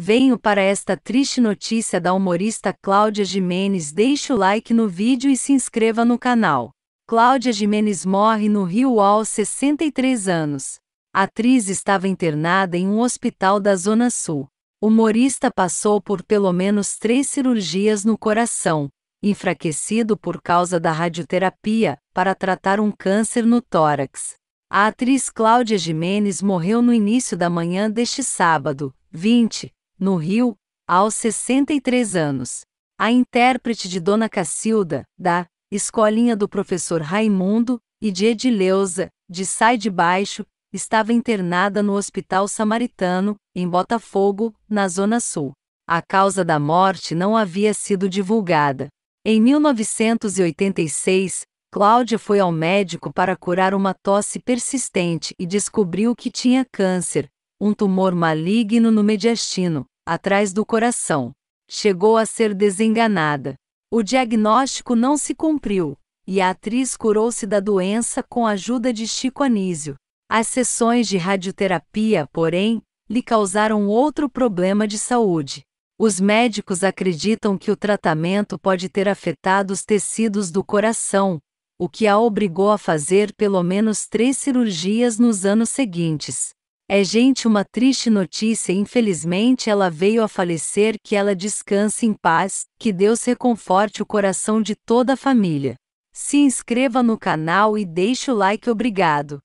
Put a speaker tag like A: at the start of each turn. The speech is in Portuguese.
A: Venho para esta triste notícia da humorista Cláudia Jimenez. Deixe o like no vídeo e se inscreva no canal. Cláudia Jimenez morre no Rio aos 63 anos. A atriz estava internada em um hospital da Zona Sul. O humorista passou por pelo menos três cirurgias no coração, enfraquecido por causa da radioterapia, para tratar um câncer no tórax. A atriz Cláudia Jimenez morreu no início da manhã deste sábado, 20, no Rio, aos 63 anos. A intérprete de Dona Cacilda, da Escolinha do Professor Raimundo e de Edileuza, de Sai de Baixo, estava internada no Hospital Samaritano, em Botafogo, na Zona Sul. A causa da morte não havia sido divulgada. Em 1986, Cláudia foi ao médico para curar uma tosse persistente e descobriu que tinha câncer, um tumor maligno no mediastino, atrás do coração. Chegou a ser desenganada. O diagnóstico não se cumpriu, e a atriz curou-se da doença com a ajuda de Chico Anísio. As sessões de radioterapia, porém, lhe causaram outro problema de saúde. Os médicos acreditam que o tratamento pode ter afetado os tecidos do coração, o que a obrigou a fazer pelo menos três cirurgias nos anos seguintes. É gente uma triste notícia, infelizmente ela veio a falecer, que ela descanse em paz, que Deus reconforte o coração de toda a família. Se inscreva no canal e deixe o like, obrigado.